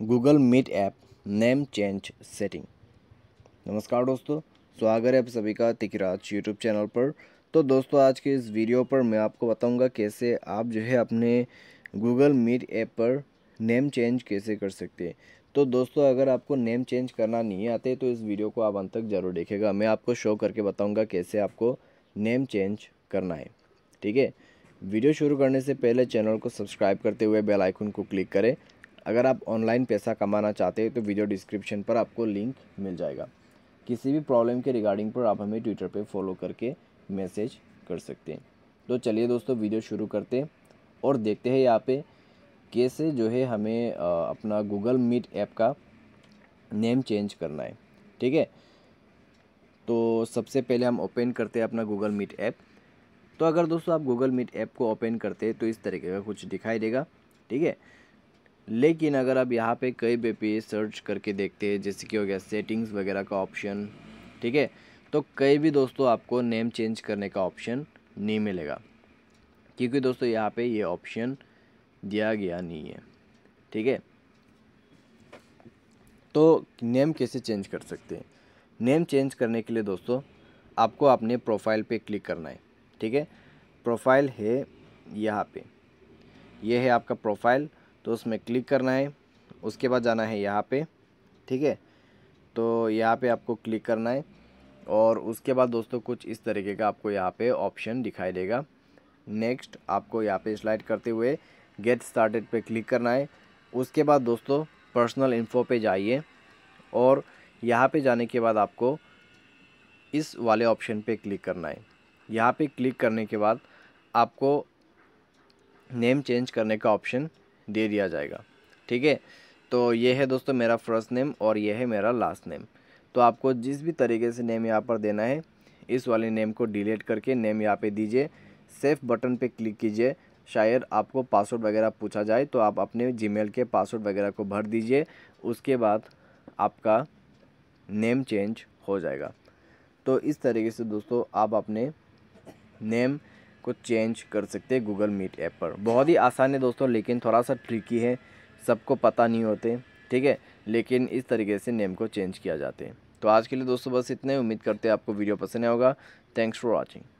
Google Meet app name change setting नमस्कार दोस्तों स्वागत है आप सभी का तिकराज यूट्यूब चैनल पर तो दोस्तों आज के इस वीडियो पर मैं आपको बताऊंगा कैसे आप जो है अपने गूगल मीट ऐप पर नेम चेंज कैसे कर सकते हैं तो दोस्तों अगर आपको नेम चेंज करना नहीं आते तो इस वीडियो को आप अंत तक ज़रूर देखेगा मैं आपको शो करके बताऊँगा कैसे आपको नेम चेंज करना है ठीक है वीडियो शुरू करने से पहले चैनल को सब्सक्राइब करते हुए बेल आइकन को क्लिक करें अगर आप ऑनलाइन पैसा कमाना चाहते हैं तो वीडियो डिस्क्रिप्शन पर आपको लिंक मिल जाएगा किसी भी प्रॉब्लम के रिगार्डिंग पर आप हमें ट्विटर पर फॉलो करके मैसेज कर सकते हैं तो चलिए दोस्तों वीडियो शुरू करते हैं और देखते हैं यहाँ पे कैसे जो है हमें अपना गूगल मीट ऐप का नेम चेंज करना है ठीक है तो सबसे पहले हम ओपन करते हैं अपना गूगल मीट ऐप तो अगर दोस्तों आप गूगल मीट ऐप को ओपन करते हैं तो इस तरीके का कुछ दिखाई देगा ठीक है लेकिन अगर आप यहाँ पे कई बे पे सर्च करके देखते हैं जैसे कि हो गया सेटिंग्स वगैरह का ऑप्शन ठीक है तो कई भी दोस्तों आपको नेम चेंज करने का ऑप्शन नहीं मिलेगा क्योंकि दोस्तों यहाँ पे ये ऑप्शन दिया गया नहीं है ठीक है तो नेम कैसे चेंज कर सकते हैं नेम चेंज करने के लिए दोस्तों आपको अपने प्रोफाइल पे क्लिक करना है ठीक है प्रोफाइल है यहाँ पे ये यह है आपका प्रोफाइल तो उसमें क्लिक करना है उसके बाद जाना है यहाँ पे ठीक है तो यहाँ पे आपको क्लिक करना है और उसके बाद दोस्तों कुछ इस तरीके का आपको यहाँ पे ऑप्शन दिखाई देगा नेक्स्ट आपको यहाँ पे स्लाइड करते हुए गेट स्टार्टेड पे क्लिक करना है उसके बाद दोस्तों पर्सनल इन्फो पे जाइए और यहाँ पे जाने के बाद आपको इस वाले ऑप्शन पे क्लिक करना है यहाँ पे क्लिक करने के बाद आपको नेम चेंज करने का ऑप्शन दे दिया जाएगा ठीक है तो ये है दोस्तों मेरा फर्स्ट नेम और ये है मेरा लास्ट नेम तो आपको जिस भी तरीके से नेम यहाँ पर देना है इस वाले नेम को डिलीट करके नेम यहाँ पे दीजिए सेफ बटन पे क्लिक कीजिए शायद आपको पासवर्ड वगैरह पूछा जाए तो आप अपने जीमेल के पासवर्ड वगैरह को भर दीजिए उसके बाद आपका नेम चेंज हो जाएगा तो इस तरीके से दोस्तों आप अपने नेम को चेंज कर सकते हैं गूगल मीट ऐप पर बहुत ही आसान है दोस्तों लेकिन थोड़ा सा ट्रिकी है सबको पता नहीं होते ठीक है लेकिन इस तरीके से नेम को चेंज किया जाते हैं तो आज के लिए दोस्तों बस इतने उम्मीद करते हैं आपको वीडियो पसंद आएगा थैंक्स फॉर वॉचिंग